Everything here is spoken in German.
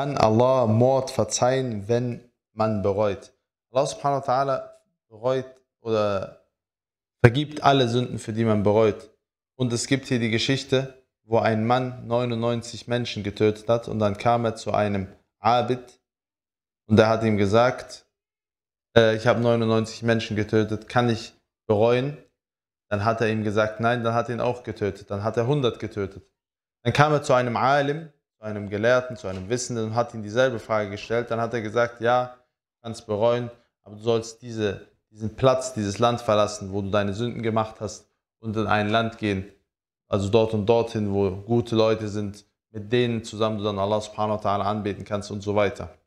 kann Allah Mord verzeihen, wenn man bereut. Allah subhanahu wa ta'ala bereut oder vergibt alle Sünden, für die man bereut. Und es gibt hier die Geschichte, wo ein Mann 99 Menschen getötet hat und dann kam er zu einem Abid und er hat ihm gesagt, äh, ich habe 99 Menschen getötet, kann ich bereuen? Dann hat er ihm gesagt, nein, dann hat er ihn auch getötet, dann hat er 100 getötet. Dann kam er zu einem Alim einem Gelehrten, zu einem Wissenden und hat ihm dieselbe Frage gestellt, dann hat er gesagt, ja, kannst bereuen, aber du sollst diese, diesen Platz, dieses Land verlassen, wo du deine Sünden gemacht hast und in ein Land gehen, also dort und dorthin, wo gute Leute sind, mit denen zusammen du dann Allah subhanahu wa ta'ala anbeten kannst und so weiter.